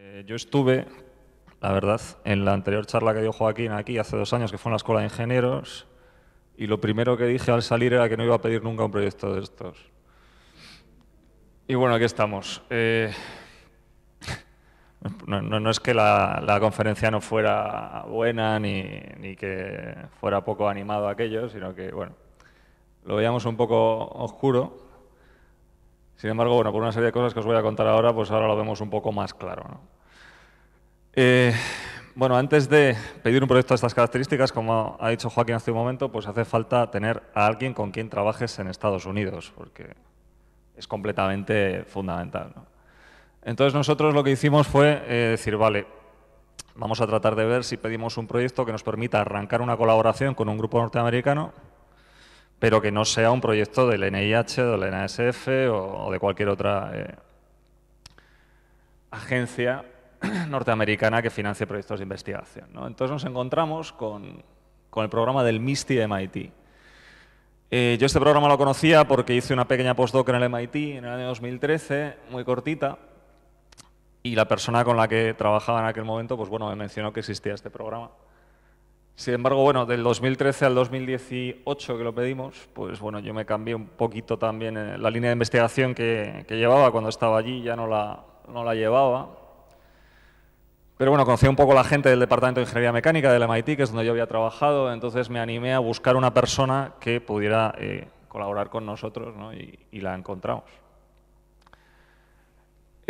Eh, yo estuve, la verdad, en la anterior charla que dio Joaquín aquí hace dos años, que fue en la Escuela de Ingenieros, y lo primero que dije al salir era que no iba a pedir nunca un proyecto de estos. Y bueno, aquí estamos. Eh, no, es que la, conferencia no fuera buena ni, ni que fuera poco animado aquello, sino que, bueno, lo veíamos un poco oscuro, sin embargo, bueno, por una serie de cosas que os voy a contar ahora, pues ahora lo vemos un poco más claro. Eh, bueno, antes de pedir un proyecto de estas características, como ha dicho Joaquín hace un momento, pues hace falta tener a alguien con quien trabajes en Estados Unidos, porque es completamente fundamental. Entonces nosotros lo que hicimos fue eh, decir, vale, vamos a tratar de ver si pedimos un proyecto que nos permita arrancar una colaboración con un grupo norteamericano pero que no sea un proyecto del NIH, del NSF o, de cualquier otra eh, agencia norteamericana que financie proyectos de investigación. Entonces nos encontramos con, el programa del MISTI de MIT. Eh, yo este programa lo conocía porque hice una pequeña postdoc en el MIT en el año 2013, muy cortita, y la persona con la que trabajaba en aquel momento pues bueno, me mencionó que existía este programa. Sin embargo, bueno, del 2013 al 2018 que lo pedimos, pues bueno, yo me cambié un poquito también eh, la línea de investigación que, llevaba cuando estaba allí, ya no la, no la llevaba. Pero bueno, conocí un poco la gente del Departamento de Ingeniería Mecánica del MIT, que es donde yo había trabajado, entonces me animé a buscar una persona que pudiera eh, colaborar con nosotros ¿no? y la encontramos.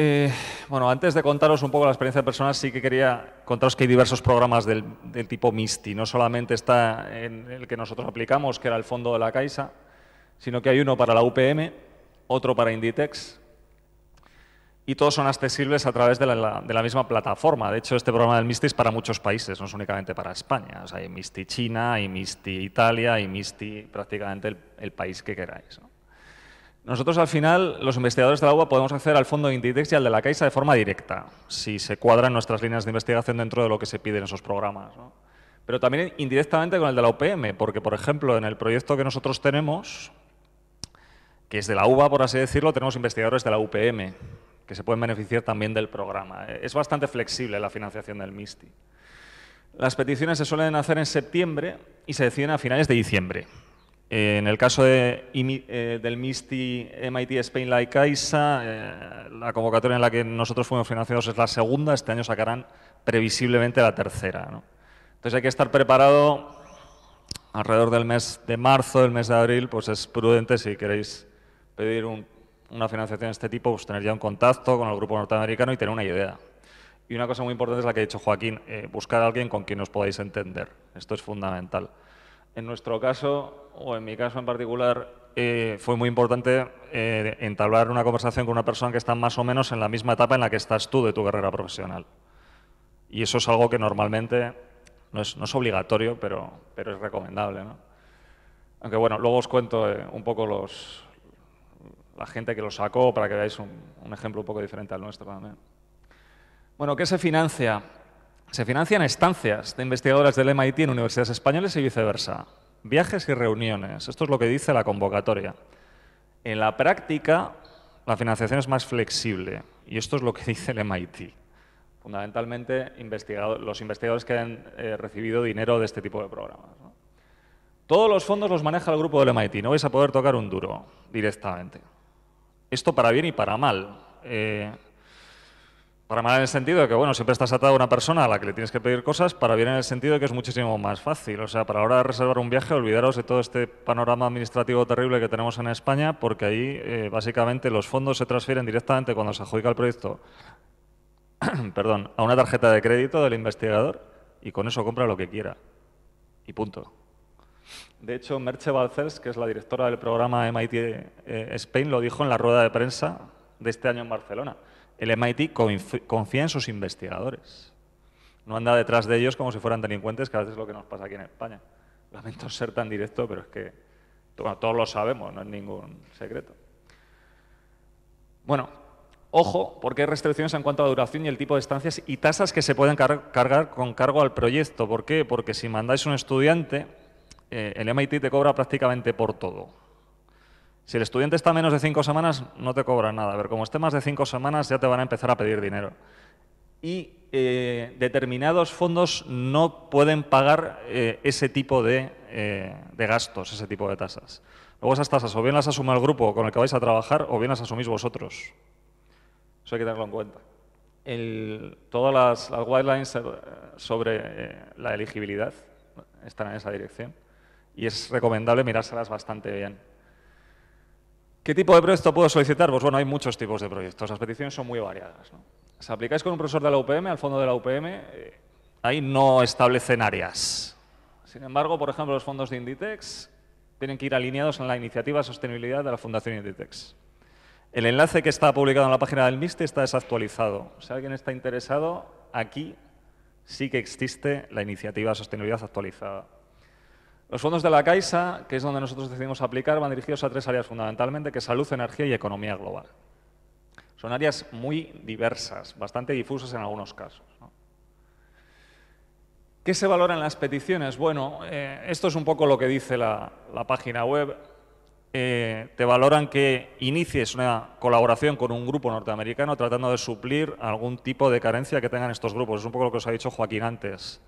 Eh, bueno, antes de contaros un poco la experiencia de personas, sí que quería contaros que hay diversos programas del, tipo MISTI. No solamente está el que nosotros aplicamos, que era el fondo de la Caixa, sino que hay uno para la UPM, otro para Inditex, y todos son accesibles a través de la, misma plataforma. De hecho, este programa del MISTI es para muchos países, no es únicamente para España. hay MISTI China, hay MISTI Italia, hay MISTI prácticamente el, país que queráis. Nosotros al final, los investigadores de la UBA, podemos acceder al fondo de Inditex y al de la Caixa de forma directa, si se cuadran nuestras líneas de investigación dentro de lo que se pide en esos programas. Pero también indirectamente con el de la UPM, porque por ejemplo, en el proyecto que nosotros tenemos, que es de la UBA, por así decirlo, tenemos investigadores de la UPM, que se pueden beneficiar también del programa. Es bastante flexible la financiación del MISTI. Las peticiones se suelen hacer en septiembre y se deciden a finales de diciembre en el caso de, eh, del MISTI MIT Spain Like AISA, eh, la convocatoria en la que nosotros fuimos financiados es la segunda, este año sacarán previsiblemente la tercera. Entonces hay que estar preparado alrededor del mes de marzo, del mes de abril, pues es prudente si queréis pedir una financiación de este tipo, pues tener ya un contacto con el grupo norteamericano y tener una idea. Y una cosa muy importante es la que ha dicho Joaquín, eh, buscar a alguien con quien os podáis entender. Esto es fundamental. En nuestro caso, o en mi caso en particular, eh, fue muy importante eh, entablar una conversación con una persona que está más o menos en la misma etapa en la que estás tú de tu carrera profesional. Y eso es algo que normalmente no es, obligatorio, pero, pero es recomendable. Aunque bueno, luego os cuento eh, un poco los, la gente que lo sacó para que veáis un ejemplo un poco diferente al nuestro también. Bueno, ¿qué se financia? Se financian estancias de investigadoras del MIT en universidades españolas y viceversa. Viajes y reuniones. Esto es lo que dice la convocatoria. En la práctica, la financiación es más flexible. Y esto es lo que dice el MIT. Fundamentalmente, los investigadores que han eh, recibido dinero de este tipo de programas. Todos los fondos los maneja el grupo del MIT. No vais a poder tocar un duro directamente. Esto para bien y para mal. Eh, para mal en el sentido de que, bueno, siempre estás atado a una persona a la que le tienes que pedir cosas, para bien en el sentido de que es muchísimo más fácil. O sea, para ahora reservar un viaje, olvidaros de todo este panorama administrativo terrible que tenemos en España, porque ahí eh, básicamente los fondos se transfieren directamente cuando se adjudica el proyecto, perdón, a una tarjeta de crédito del investigador y con eso compra lo que quiera. Y punto. De hecho, Merche Balcells, que es la directora del programa MIT eh, Spain, lo dijo en la rueda de prensa de este año en Barcelona. El MIT confía en sus investigadores. No anda detrás de ellos como si fueran delincuentes, que a veces es lo que nos pasa aquí en España. Lamento ser tan directo, pero es que todos lo sabemos, no es ningún secreto. Bueno, ojo, porque hay restricciones en cuanto a duración y el tipo de estancias y tasas que se pueden cargar con cargo al proyecto. ¿Por qué? Porque si mandáis un estudiante, eh, el MIT te cobra prácticamente por todo si el estudiante está menos de cinco semanas, no te cobran nada. Pero como esté más de cinco semanas, ya te van a empezar a pedir dinero. Y eh, determinados fondos no pueden pagar eh, ese tipo eh, de, gastos, ese tipo de tasas. Luego esas tasas o bien las asuma el grupo con el que vais a trabajar o bien las asumís vosotros. Eso hay que tenerlo en cuenta. todas las, guidelines sobre la elegibilidad están en esa dirección y es recomendable mirárselas bastante bien. ¿Qué tipo de proyecto puedo solicitar? Pues bueno, hay muchos tipos de proyectos. Las peticiones son muy variadas. Si aplicáis con un profesor de la UPM, al fondo de la UPM, eh, ahí no establecen áreas. Sin embargo, por ejemplo, los fondos de Inditex tienen que ir alineados en la iniciativa de sostenibilidad de la Fundación Inditex. El enlace que está publicado en la página del MISTE está desactualizado. Si alguien está interesado, aquí sí que existe la iniciativa de sostenibilidad actualizada. Los fondos de la Caixa, que es donde nosotros decidimos aplicar, van dirigidos a tres áreas fundamentalmente, que es salud, energía y economía global. Son áreas muy diversas, bastante difusas en algunos casos. ¿Qué se valoran las peticiones? Bueno, eh, esto es un poco lo que dice la, página web. Eh, te valoran que inicies una colaboración con un grupo norteamericano tratando de suplir algún tipo de carencia que tengan estos grupos. Es un poco lo que os ha dicho Joaquín antes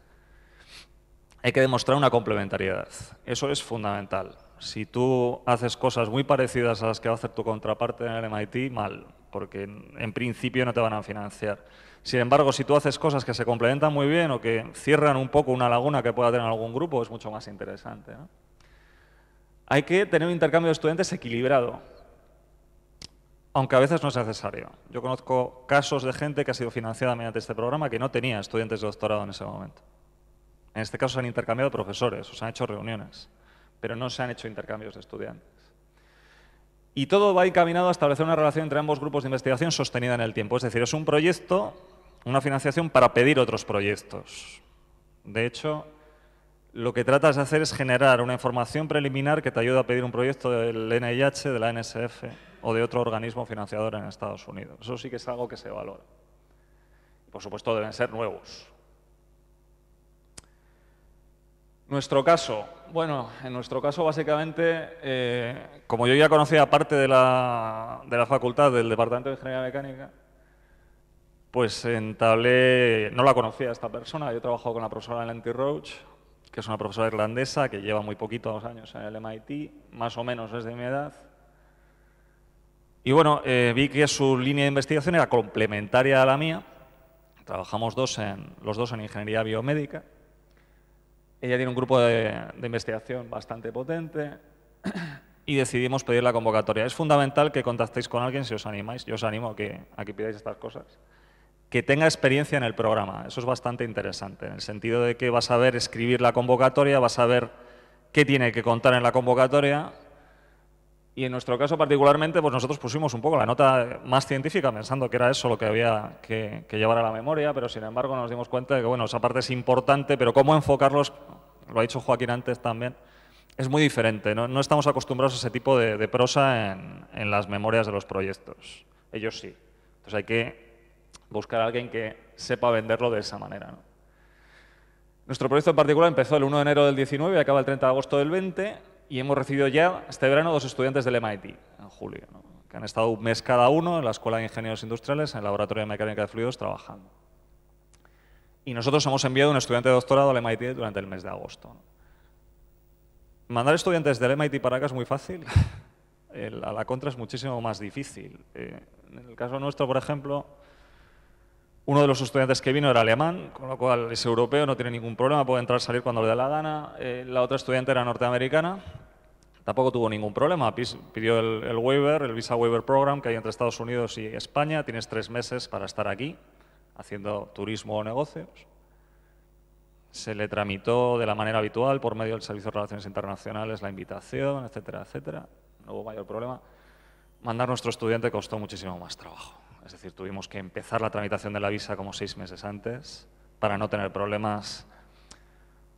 hay que demostrar una complementariedad. Eso es fundamental. Si tú haces cosas muy parecidas a las que va a hacer tu contraparte en el MIT, mal, porque en, principio no te van a financiar. Sin embargo, si tú haces cosas que se complementan muy bien o que cierran un poco una laguna que pueda tener algún grupo, es mucho más interesante. Hay que tener un intercambio de estudiantes equilibrado, aunque a veces no es necesario. Yo conozco casos de gente que ha sido financiada mediante este programa que no tenía estudiantes de doctorado en ese momento. En este caso se han intercambiado profesores, o se han hecho reuniones, pero no se han hecho intercambios de estudiantes. Y todo va encaminado a establecer una relación entre ambos grupos de investigación sostenida en el tiempo. Es decir, es un proyecto, una financiación para pedir otros proyectos. De hecho, lo que tratas de hacer es generar una información preliminar que te ayude a pedir un proyecto del NIH, de la NSF o de otro organismo financiador en Estados Unidos. Eso sí que es algo que se valora. Por supuesto, deben ser nuevos, Nuestro caso. Bueno, en nuestro caso básicamente, eh, como yo ya conocía parte de la, facultad del Departamento de Ingeniería Mecánica, pues entablé, no la conocía esta persona, yo he trabajado con la profesora Lenti Roach, que es una profesora irlandesa que lleva muy poquitos años en el MIT, más o menos desde mi edad. Y bueno, eh, vi que su línea de investigación era complementaria a la mía. Trabajamos dos en, los dos en ingeniería biomédica. Ella tiene un grupo de, investigación bastante potente y decidimos pedir la convocatoria. Es fundamental que contactéis con alguien si os animáis. Yo os animo a que, a que pidáis estas cosas. Que tenga experiencia en el programa. Eso es bastante interesante, en el sentido de que vas a saber escribir la convocatoria, vas a ver qué tiene que contar en la convocatoria y en nuestro caso particularmente, pues nosotros pusimos un poco la nota más científica, pensando que era eso lo que había que, llevar a la memoria, pero sin embargo nos dimos cuenta de que, bueno, esa parte es importante, pero cómo enfocarlos, lo ha dicho Joaquín antes también, es muy diferente. No, estamos acostumbrados a ese tipo de, prosa en, las memorias de los proyectos. Ellos sí. Entonces hay que buscar a alguien que sepa venderlo de esa manera. Nuestro proyecto en particular empezó el 1 de enero del 19 y acaba el 30 de agosto del 20 y hemos recibido ya este verano dos estudiantes del MIT, en ¿eh? julio, que han estado un mes cada uno en la Escuela de Ingenieros Industriales, en el Laboratorio de Mecánica de Fluidos, trabajando. Y nosotros hemos enviado un estudiante de doctorado al MIT durante el mes de agosto. Mandar estudiantes del MIT para acá es muy fácil, a la contra es muchísimo más difícil. ¿eh? en el caso nuestro, por ejemplo, uno de los estudiantes que vino era alemán, con lo cual es europeo, no tiene ningún problema, puede entrar y salir cuando le da la gana. Eh, la otra estudiante era norteamericana, Tampoco tuvo ningún problema. Pidió el, waiver, el Visa Waiver Program que hay entre Estados Unidos y España. Tienes tres meses para estar aquí haciendo turismo o negocios. Se le tramitó de la manera habitual por medio del Servicio de Relaciones Internacionales la invitación, etcétera, etcétera. No hubo mayor problema. Mandar nuestro estudiante costó muchísimo más trabajo. Es decir, tuvimos que empezar la tramitación de la visa como seis meses antes para no tener problemas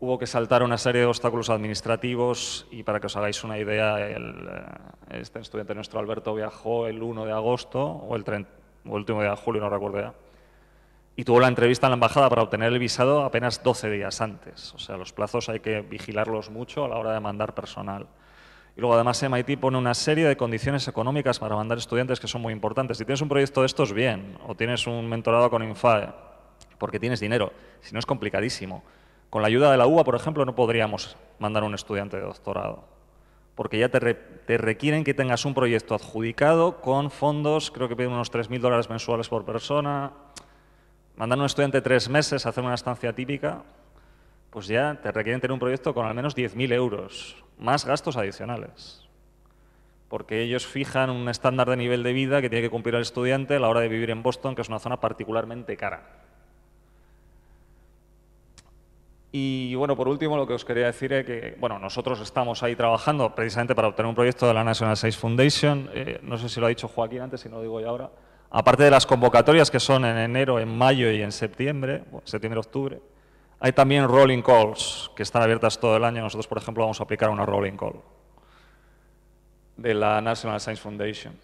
hubo que saltar una serie de obstáculos administrativos y para que os hagáis una idea, eh, este estudiante nuestro, Alberto, viajó el 1 de agosto o el, último de julio, no recuerdo ya, y tuvo la entrevista en la embajada para obtener el visado apenas 12 días antes. O sea, los plazos hay que vigilarlos mucho a la hora de mandar personal. Y luego además MIT pone una serie de condiciones económicas para mandar estudiantes que son muy importantes. Si tienes un proyecto de estos, bien, o tienes un mentorado con INFAE, porque tienes dinero, si no es complicadísimo. Con la ayuda de la UA, por ejemplo, no podríamos mandar a un estudiante de doctorado, porque ya te, requieren que tengas un proyecto adjudicado con fondos, creo que piden unos 3.000 dólares mensuales por persona. Mandar a un estudiante tres meses a hacer una estancia típica, pues ya te requieren tener un proyecto con al menos 10.000 euros, más gastos adicionales. Porque ellos fijan un estándar de nivel de vida que tiene que cumplir el estudiante a la hora de vivir en Boston, que es una zona particularmente cara. Y bueno, por último, lo que os quería decir es que, bueno, nosotros estamos ahí trabajando precisamente para obtener un proyecto de la National Science Foundation. Eh, no sé si lo ha dicho Joaquín antes, si no lo digo yo ahora. Aparte de las convocatorias que son en enero, en mayo y en septiembre, septiembre-octubre, hay también rolling calls que están abiertas todo el año. Nosotros, por ejemplo, vamos a aplicar una rolling call de la National Science Foundation.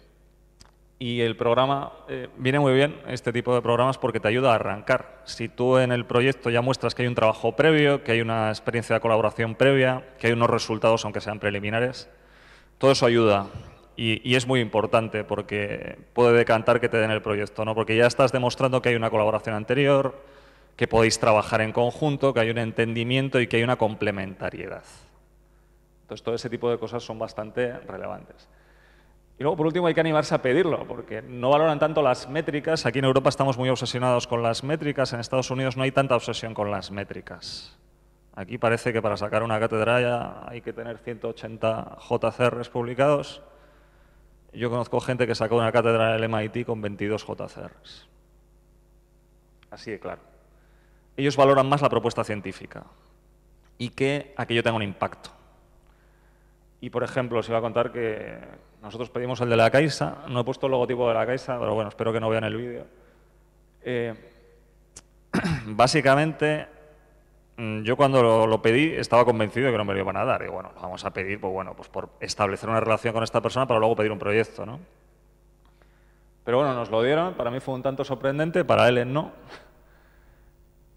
Y el programa eh, viene muy bien, este tipo de programas, porque te ayuda a arrancar. Si tú en el proyecto ya muestras que hay un trabajo previo, que hay una experiencia de colaboración previa, que hay unos resultados, aunque sean preliminares, todo eso ayuda. Y, y es muy importante porque puede decantar que te den el proyecto, ¿no? Porque ya estás demostrando que hay una colaboración anterior, que podéis trabajar en conjunto, que hay un entendimiento y que hay una complementariedad. Entonces, todo ese tipo de cosas son bastante relevantes. Y luego, por último, hay que animarse a pedirlo, porque no valoran tanto las métricas. Aquí en Europa estamos muy obsesionados con las métricas, en Estados Unidos no hay tanta obsesión con las métricas. Aquí parece que para sacar una cátedra hay que tener 180 JCRs publicados. Yo conozco gente que sacó una cátedra en el MIT con 22 JCRs. Así de claro. Ellos valoran más la propuesta científica y que aquello tenga un impacto. Y, por ejemplo, os iba a contar que nosotros pedimos el de la Caixa. No he puesto el logotipo de la Caixa, pero bueno, espero que no vean el vídeo. Eh, básicamente, mm, yo cuando lo, pedí estaba convencido de que no me lo iban a dar. Y bueno, lo vamos a pedir, pues bueno, pues por establecer una relación con esta persona para luego pedir un proyecto, ¿no? Pero bueno, nos lo dieron. Para mí fue un tanto sorprendente, para él no.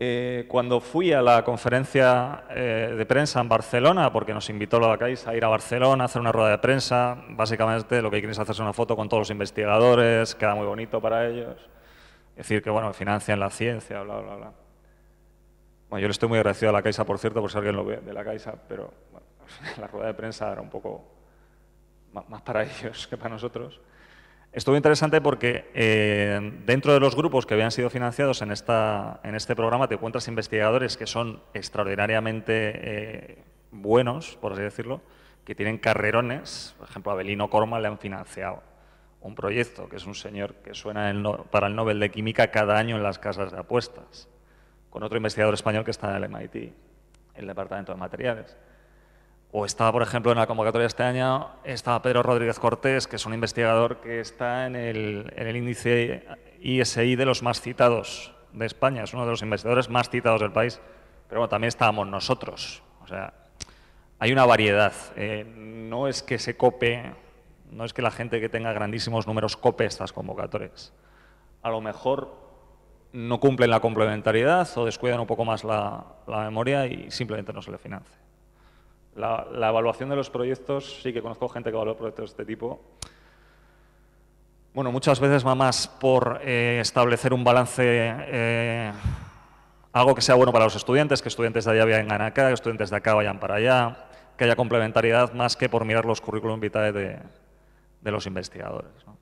Eh, cuando fui a la conferencia eh, de prensa en Barcelona, porque nos invitó la Caixa a ir a Barcelona a hacer una rueda de prensa, básicamente lo que quieren es hacerse una foto con todos los investigadores, queda muy bonito para ellos. Es decir, que bueno, financian la ciencia, bla, bla, bla. Bueno, yo le estoy muy agradecido a la Caixa, por cierto, por si alguien lo ve de la Caixa, pero la rueda de prensa era un poco más para ellos que para nosotros. Estuvo interesante porque eh, dentro de los grupos que habían sido financiados en, esta, en este programa te encuentras investigadores que son extraordinariamente eh, buenos, por así decirlo, que tienen carrerones. Por ejemplo, a Corma le han financiado un proyecto, que es un señor que suena para el Nobel de Química cada año en las casas de apuestas, con otro investigador español que está en el MIT, el Departamento de Materiales. O estaba, por ejemplo, en la convocatoria este año, estaba Pedro Rodríguez Cortés, que es un investigador que está en el, índice ISI de los más citados de España, es uno de los investigadores más citados del país, pero bueno, también estábamos nosotros. O sea, hay una variedad. Eh, no es que se cope, no es que la gente que tenga grandísimos números cope estas convocatorias. A lo mejor no cumplen la complementariedad o descuidan un poco más la, la memoria y simplemente no se le financia. La, evaluación de los proyectos, sí que conozco gente que evalúa proyectos de este tipo. Bueno, muchas veces va más por eh, establecer un balance, eh, algo que sea bueno para los estudiantes, que estudiantes de allá vengan acá, que estudiantes de acá vayan para allá, que haya complementariedad más que por mirar los currículum vitae de, de los investigadores. ¿no?